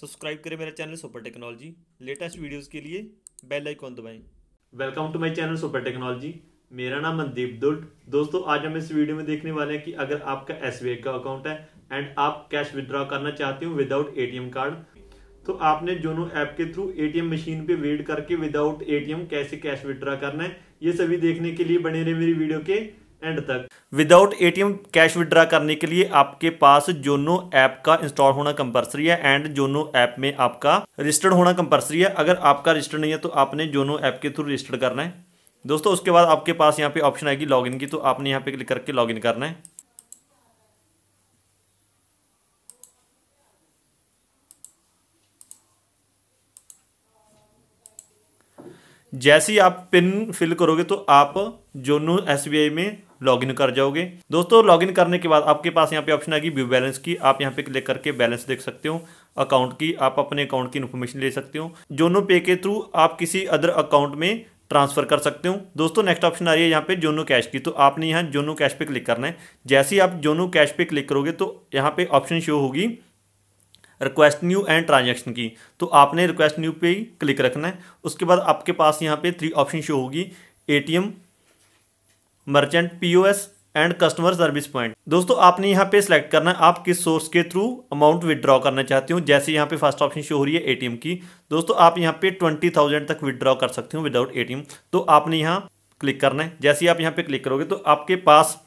subscribe करें मेरा channel super technology latest videos के लिए बेल आइकॉन दबाएं welcome to my channel super technology मेरा नाम मनदीप दुल्ट दोस्तों आज हम इस वीडियो में देखने वाले हैं कि अगर आपका एस का अकाउंट है एंड आप कैश विदड्रॉ करना चाहते हो विदाउट ए कार्ड तो आपने जोनो ऐप के थ्रू ए मशीन पे वेट करके विदाउट ए कैसे कैश विदड्रॉ करना है ये सभी देखने के लिए बने रहे मेरी वीडियो के एंड तक विदाउट एटीएम कैश विड्रा करने के लिए आपके पास जोनो ऐप का इंस्टॉल होना कंपलसरी है एंड जोनो ऐप में आपका रजिस्टर्ड होना कंपलसरी है अगर आपका रजिस्टर्ड नहीं है तो आपने जोनो ऐप के थ्रू रजिस्टर्ड करना है दोस्तों उसके बाद आपके पास यहाँ पे ऑप्शन आएगी लॉगिन की तो आपने यहाँ पे क्लिक करके लॉगिन करना है जैसे ही आप पिन फिल करोगे तो आप जोनो एस में लॉगिन कर जाओगे दोस्तों लॉगिन करने के बाद आपके पास यहाँ पे ऑप्शन आएगी व्यू बैलेंस की आप यहाँ पे क्लिक करके बैलेंस देख सकते हो अकाउंट की आप अपने अकाउंट की इन्फॉर्मेशन ले सकते हो जोनो पे के थ्रू आप किसी अदर अकाउंट में ट्रांसफर कर सकते हो दोस्तों नेक्स्ट ऑप्शन आ रही है यहाँ पे जोनो कैश की तो आपने यहाँ जोनो कैश पे क्लिक करना है जैसे ही आप जोनो कैश पे क्लिक करोगे तो यहाँ पे ऑप्शन शो होगी रिक्वेस्ट न्यू एंड ट्रांजेक्शन की तो आपने रिक्वेस्ट न्यू पे ही क्लिक रखना है उसके बाद आपके पास यहाँ पे थ्री ऑप्शन शो होगी ATM merchant POS and customer service point दोस्तों आपने यहाँ पे सिलेक्ट करना है आप किस सोर्स के थ्रू अमाउंट विदड्रॉ करना चाहते हो जैसे यहाँ पे फर्स्ट ऑप्शन शो हो रही है एटीएम की दोस्तों आप यहाँ पे ट्वेंटी थाउजेंड तक विदड्रॉ कर सकते हो विदाउट एटीएम तो आपने यहाँ क्लिक करना है जैसे आप यहाँ पे क्लिक करोगे तो आपके पास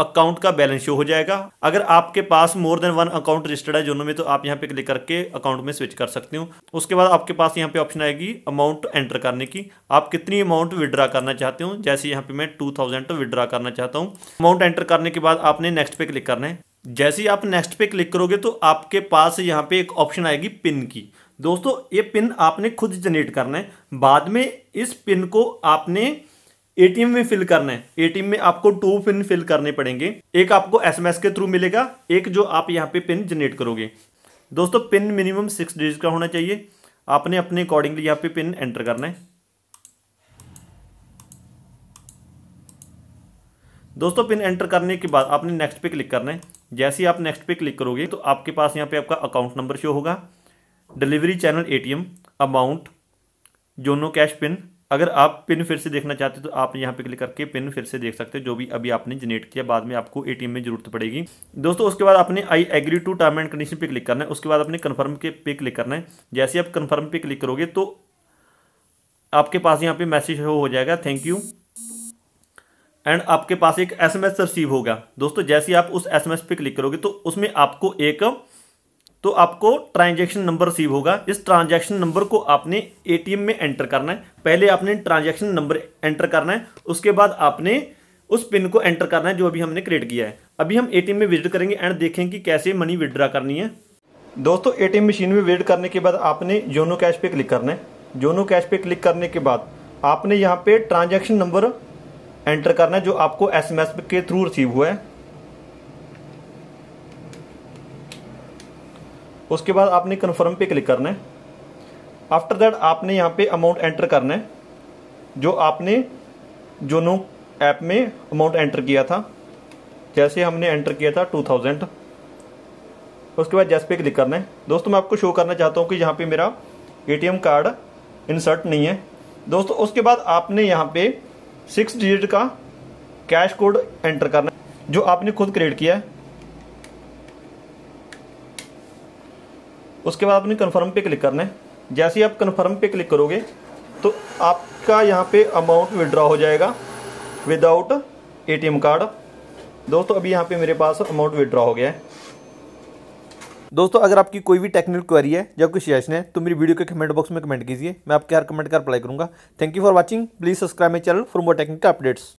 अकाउंट का बैलेंस शो हो जाएगा अगर आपके पास more than one account registered है जोनों में तो आप यहाँ पे क्लिक करके अकाउंट में स्विच कर सकते हो उसके बाद आपके पास यहाँ पे ऑप्शन आएगी अमाउंट एंटर करने की आप कितनी अमाउंट विड्रा करना चाहते हो जैसे यहाँ पे मैं टू थाउजेंड विड्रा करना चाहता हूँ अमाउंट एंटर करने के बाद आपने नेक्स्ट पे क्लिक करना है जैसे ही आप नेक्स्ट पे क्लिक करोगे तो आपके पास यहाँ पे एक ऑप्शन आएगी पिन की दोस्तों ये पिन आपने खुद जनरेट करना है बाद में इस पिन को आपने एटीएम में फिल करना है एटीएम में आपको टू पिन फिल करने पड़ेंगे एक आपको एसएमएस के थ्रू मिलेगा एक जो आप यहाँ पे पिन जनरेट करोगे दोस्तों पिन मिनिमम सिक्स डिजिट का होना चाहिए आपने अपने अकॉर्डिंगली यहाँ पे पिन एंटर करना है दोस्तों पिन एंटर करने के बाद आपने नेक्स्ट पे क्लिक करना है जैसे ही आप नेक्स्ट पे क्लिक करोगे तो आपके पास यहाँ पे आपका अकाउंट नंबर शो होगा delivery channel ATM amount YONO cash pin अगर आप पिन फिर से देखना चाहते हो तो आप यहाँ पे क्लिक करके पिन फिर से देख सकते हो जो भी अभी आपने जनरेट किया बाद में आपको एटीएम में जरूरत पड़ेगी दोस्तों उसके बाद आपने I agree to term and condition पे क्लिक करना है उसके बाद आपने कन्फर्म के पे क्लिक करना है जैसे आप कन्फर्म पे क्लिक करोगे तो आपके पास यहाँ पे मैसेज हो जाएगा थैंक यू एंड आपके पास एक एस रिसीव होगा दोस्तों जैसे आप उस एस पे क्लिक करोगे तो उसमें आपको एक तो आपको ट्रांजेक्शन नंबर रिसीव होगा इस ट्रांजेक्शन नंबर को आपने ए में एंटर करना है पहले आपने ट्रांजेक्शन नंबर एंटर करना है उसके बाद आपने उस पिन को एंटर करना है जो अभी हमने क्रिएट किया है अभी हम एटीएम में विजिट करेंगे एंड देखेंगे कि कैसे मनी विदड्रा करनी है दोस्तों एटीएम मशीन में विजिट करने के बाद आपने जोनो कैश पे क्लिक करना है जोनो कैश पे क्लिक करने के बाद आपने यहाँ पे ट्रांजैक्शन नंबर एंटर करना है जो आपको एसएमएस के थ्रू रिसीव हुआ है उसके बाद आपने कन्फर्म पे क्लिक करना है आफ्टर दैट आपने यहाँ पे अमाउंट एंटर करना है जो आपने जोनो ऐप में अमाउंट एंटर किया था जैसे हमने एंटर किया था टू थाउजेंड उसके बाद जैस पे क्लिक करना है दोस्तों मैं आपको शो करना चाहता हूँ कि यहाँ पे मेरा एटीएम कार्ड इंसर्ट नहीं है दोस्तों उसके बाद आपने यहाँ पे सिक्स डिजिट का कैश कोड एंटर करना है जो आपने खुद क्रिएट किया है उसके बाद आपने कन्फर्म पे क्लिक करना है जैसे ही आप कन्फर्म पे क्लिक करोगे तो आपका यहाँ पे अमाउंट विड्रॉ हो जाएगा विदाउट एटीएम कार्ड दोस्तों अभी यहाँ पे मेरे पास अमाउंट विदड्रा हो गया है दोस्तों अगर आपकी कोई भी टेक्निकल क्वेरी है या कोई सजेशन है तो मेरी वीडियो के कमेंट बॉक्स में कमेंट कीजिए मैं आपके हर कमेंट का अप्लाई करूँगा thank you for watching please subscribe my channel for more technical updates